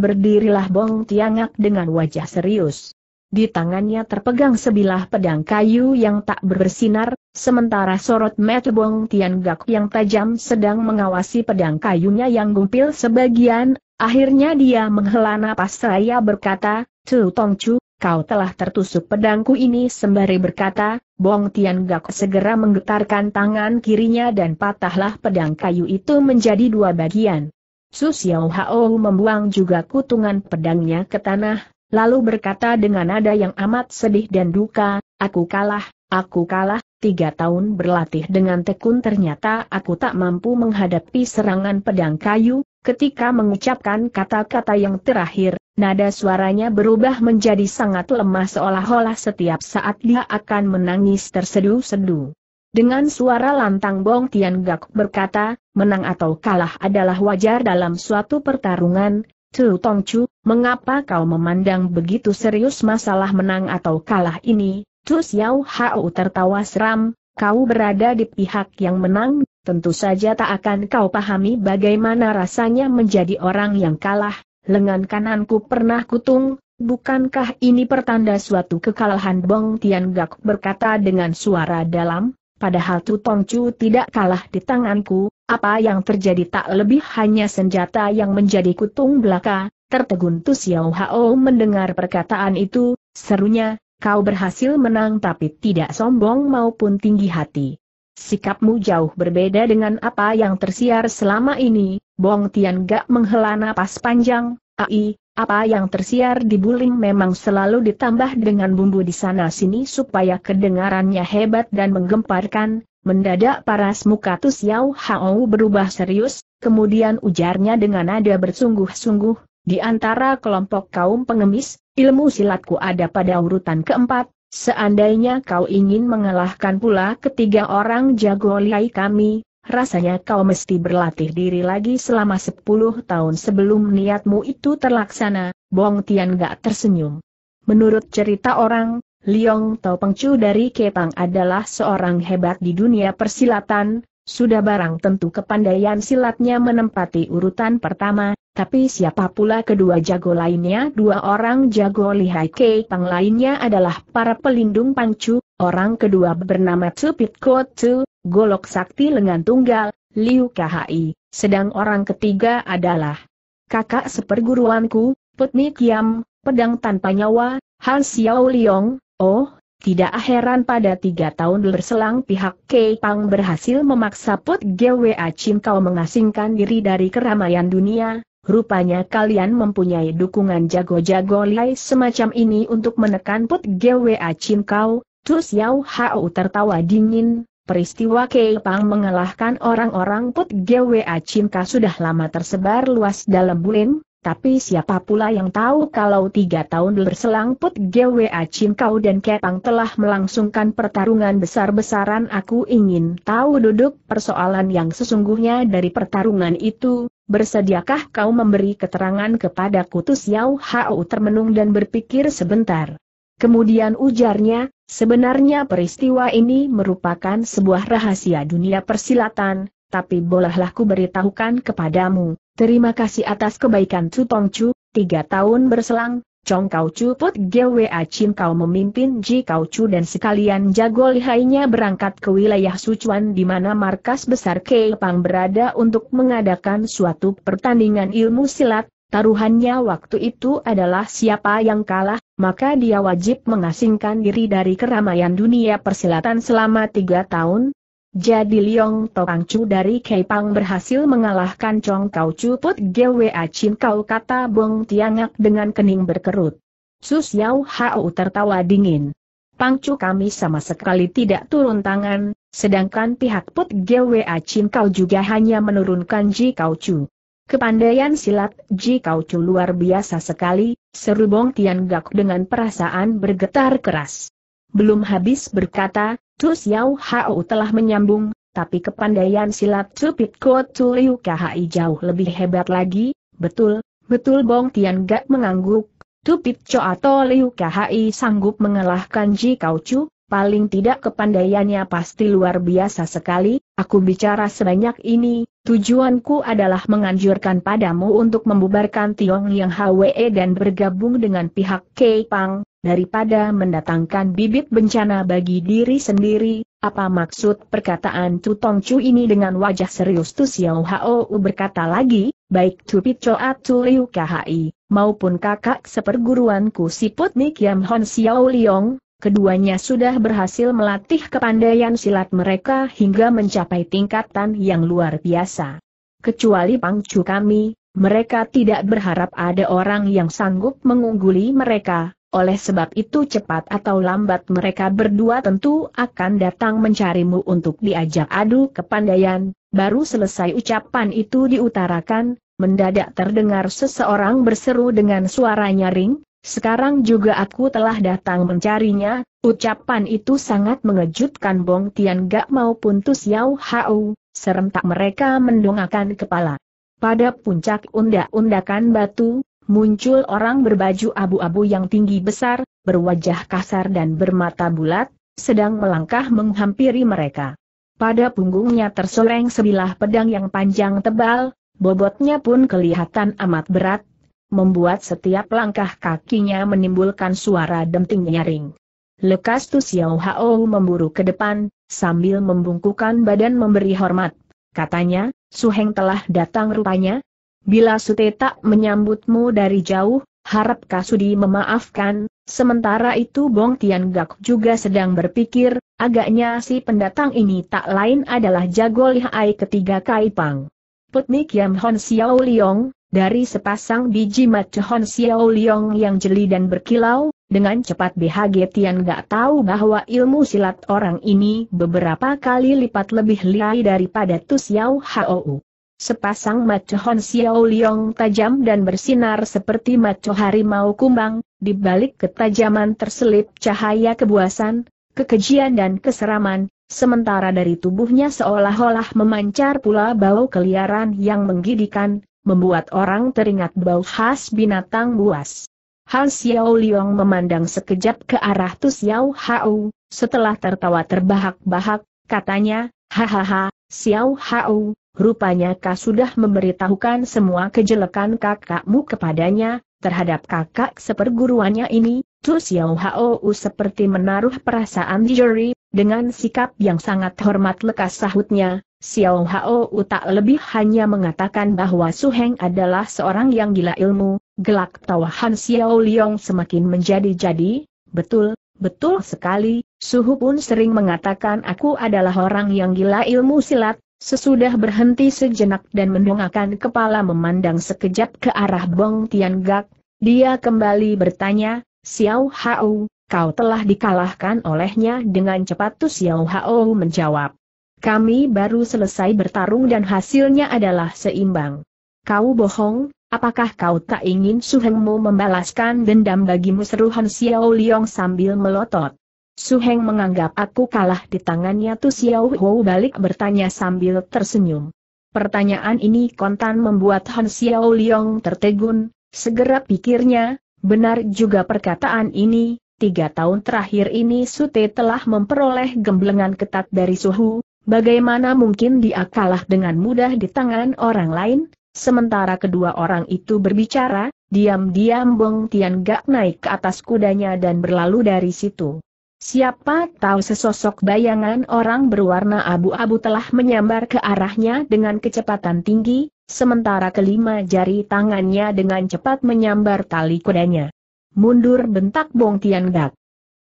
berdirilah Bong Tiangak dengan wajah serius. Di tangannya terpegang sebilah pedang kayu yang tak bersinar, sementara sorot mata Bong Gak yang tajam sedang mengawasi pedang kayunya yang gumpil sebagian, akhirnya dia menghela napas seraya berkata, Tu Chu, kau telah tertusuk pedangku ini sembari berkata, Bong Gak segera menggetarkan tangan kirinya dan patahlah pedang kayu itu menjadi dua bagian. Su Xiao Hao membuang juga kutungan pedangnya ke tanah, lalu berkata dengan nada yang amat sedih dan duka, aku kalah, aku kalah, tiga tahun berlatih dengan tekun ternyata aku tak mampu menghadapi serangan pedang kayu, ketika mengucapkan kata-kata yang terakhir, nada suaranya berubah menjadi sangat lemah seolah-olah setiap saat dia akan menangis terseduh sedu Dengan suara lantang Bong Tian Gak berkata, menang atau kalah adalah wajar dalam suatu pertarungan, Tu Tongcu, mengapa kau memandang begitu serius masalah menang atau kalah ini? Tu Xiao Hao tertawa seram, kau berada di pihak yang menang, tentu saja tak akan kau pahami bagaimana rasanya menjadi orang yang kalah, lengan kananku pernah kutung, bukankah ini pertanda suatu kekalahan Bong Tian Gak berkata dengan suara dalam, padahal Tu Tongcu tidak kalah di tanganku, apa yang terjadi tak lebih hanya senjata yang menjadi kutung belaka, tertegun Tu Xiao Hao mendengar perkataan itu, serunya, kau berhasil menang tapi tidak sombong maupun tinggi hati. Sikapmu jauh berbeda dengan apa yang tersiar selama ini, Bong Tian gak menghela napas panjang, ai, apa yang tersiar di Buling memang selalu ditambah dengan bumbu di sana-sini supaya kedengarannya hebat dan menggemparkan, Mendadak paras muka Tu Xiao Hao berubah serius, kemudian ujarnya dengan nada bersungguh-sungguh, di antara kelompok kaum pengemis, ilmu silatku ada pada urutan keempat, seandainya kau ingin mengalahkan pula ketiga orang jago liai kami, rasanya kau mesti berlatih diri lagi selama sepuluh tahun sebelum niatmu itu terlaksana, Bong Tian gak tersenyum. Menurut cerita orang, Liong Tau Pengcu dari Kepang adalah seorang hebat di dunia persilatan, sudah barang tentu kepandaian silatnya menempati urutan pertama, tapi siapa pula kedua jago lainnya? Dua orang jago lihai Kepang lainnya adalah para pelindung Pangcu, orang kedua bernama Tsupit Kotsu, Golok Sakti Lengan Tunggal, Liu KHI, sedang orang ketiga adalah kakak seperguruanku, Putni Kiam, Pedang Tanpa Nyawa, Han Xiao Liong, Oh, tidak heran pada tiga tahun berselang pihak Kei Pang berhasil memaksa Put GWA Chim Kau mengasingkan diri dari keramaian dunia, rupanya kalian mempunyai dukungan jago-jago liai semacam ini untuk menekan Put GWA Chim Kau, terus Yau Hao tertawa dingin, peristiwa Kei Pang mengalahkan orang-orang Put GWA Chim Kau sudah lama tersebar luas dalam bulan, tapi siapa pula yang tahu kalau tiga tahun berselang Put GWA Kau dan Kepang telah melangsungkan pertarungan besar-besaran aku ingin tahu duduk persoalan yang sesungguhnya dari pertarungan itu, bersediakah kau memberi keterangan kepada Kutus yau hau termenung dan berpikir sebentar. Kemudian ujarnya, sebenarnya peristiwa ini merupakan sebuah rahasia dunia persilatan, tapi bolehlah ku beritahukan kepadamu, Terima kasih atas kebaikan Chu Tong Chu, tiga tahun berselang, Chong Kau Chu Put GWA Chin Kau memimpin Ji Kau Chu dan sekalian jago lihainya berangkat ke wilayah Sujuan di mana markas besar Pang berada untuk mengadakan suatu pertandingan ilmu silat, taruhannya waktu itu adalah siapa yang kalah, maka dia wajib mengasingkan diri dari keramaian dunia persilatan selama tiga tahun, jadi Liong Chu dari Keipang berhasil mengalahkan Chong Kau Put Gwa Chin Kau kata Bong Tiangak dengan kening berkerut. Sus Yau Hao tertawa dingin. Pangcu kami sama sekali tidak turun tangan, sedangkan pihak Put Gwa Chin Kau juga hanya menurunkan Ji Kau Chu. Kepandaian silat Ji Kau Chu luar biasa sekali, seru Bong Tiangak dengan perasaan bergetar keras. Belum habis berkata, Tu Xiao Hao telah menyambung, tapi kepandaian silat Cupit Ko Tu Liu Khai jauh lebih hebat lagi, betul, betul Bong Tian Gak mengangguk. Tupit Cho atau Liu Khai sanggup mengalahkan Ji Kau Chu, paling tidak kepandaiannya pasti luar biasa sekali, aku bicara sebanyak ini, tujuanku adalah menganjurkan padamu untuk membubarkan Tiong Yang Hwe dan bergabung dengan pihak Kei Pang, daripada mendatangkan bibit bencana bagi diri sendiri, apa maksud perkataan Tu Tong Chu ini dengan wajah serius Tu Xiao Hao berkata lagi, baik Tu Picho Tu Liu KHI, maupun kakak seperguruanku Siput Yam Hon Xiao Liong, keduanya sudah berhasil melatih kepandaian silat mereka hingga mencapai tingkatan yang luar biasa. Kecuali Pang Chu kami, mereka tidak berharap ada orang yang sanggup mengungguli mereka, oleh sebab itu cepat atau lambat mereka berdua tentu akan datang mencarimu untuk diajak adu kepandaian. Baru selesai ucapan itu diutarakan, mendadak terdengar seseorang berseru dengan suara nyaring, sekarang juga aku telah datang mencarinya, ucapan itu sangat mengejutkan Bong Tian Gak maupun Tu Xiao Hau. serentak mereka mendongakkan kepala. Pada puncak undak-undakan batu, muncul orang berbaju abu-abu yang tinggi besar, berwajah kasar dan bermata bulat, sedang melangkah menghampiri mereka. Pada punggungnya terseleng sebilah pedang yang panjang tebal, bobotnya pun kelihatan amat berat, membuat setiap langkah kakinya menimbulkan suara denting nyaring. Lekas Tu Xiao Hao memburu ke depan, sambil membungkukan badan memberi hormat. Katanya, Su Heng telah datang rupanya, Bila Sute tak menyambutmu dari jauh, harap Kasudi memaafkan, sementara itu Bong Tian Gak juga sedang berpikir, agaknya si pendatang ini tak lain adalah jago lihai ketiga Kaipang. Putni Kiam Hon Xiao Liong, dari sepasang biji mata Hon Xiao Liong yang jeli dan berkilau, dengan cepat BHG Tian gak tahu bahwa ilmu silat orang ini beberapa kali lipat lebih lihai daripada Tu Xiao Hou. Sepasang maco Hon Xiao Liong tajam dan bersinar seperti maco harimau kumbang, di balik ketajaman terselip cahaya kebuasan, kekejian dan keseraman, sementara dari tubuhnya seolah-olah memancar pula bau keliaran yang menggidikan, membuat orang teringat bau khas binatang buas. Han Xiao Liong memandang sekejap ke arah Tu Xiao Hao, setelah tertawa terbahak-bahak, katanya, Hahaha, Xiao Hao, Rupanya kau sudah memberitahukan semua kejelekan kakakmu kepadanya, terhadap kakak seperguruannya ini, Tu Xiao Hao seperti menaruh perasaan di juri, dengan sikap yang sangat hormat lekas sahutnya, Xiao Hao tak lebih hanya mengatakan bahwa Su Heng adalah seorang yang gila ilmu, gelak tawa Han Xiao Liong semakin menjadi-jadi, betul, betul sekali, Suhu pun sering mengatakan aku adalah orang yang gila ilmu silat, Sesudah berhenti sejenak dan mendongakkan kepala memandang sekejap ke arah Bong Tian Gak, dia kembali bertanya, Xiao Hao, kau telah dikalahkan olehnya dengan cepat Tu Xiao Hao menjawab. Kami baru selesai bertarung dan hasilnya adalah seimbang. Kau bohong, apakah kau tak ingin suhengmu membalaskan dendam bagimu seruhan Xiao Liong sambil melotot? Su Heng menganggap aku kalah di tangannya Tu Xiao Hou balik bertanya sambil tersenyum. Pertanyaan ini kontan membuat Han Xiao Liong tertegun, segera pikirnya, benar juga perkataan ini, tiga tahun terakhir ini Sute telah memperoleh gemblengan ketat dari Suhu, bagaimana mungkin dia kalah dengan mudah di tangan orang lain? Sementara kedua orang itu berbicara, diam-diam Bong Tian Gak naik ke atas kudanya dan berlalu dari situ. Siapa tahu sesosok bayangan orang berwarna abu-abu telah menyambar ke arahnya dengan kecepatan tinggi, sementara kelima jari tangannya dengan cepat menyambar tali kudanya. Mundur bentak Bong Tian Gak.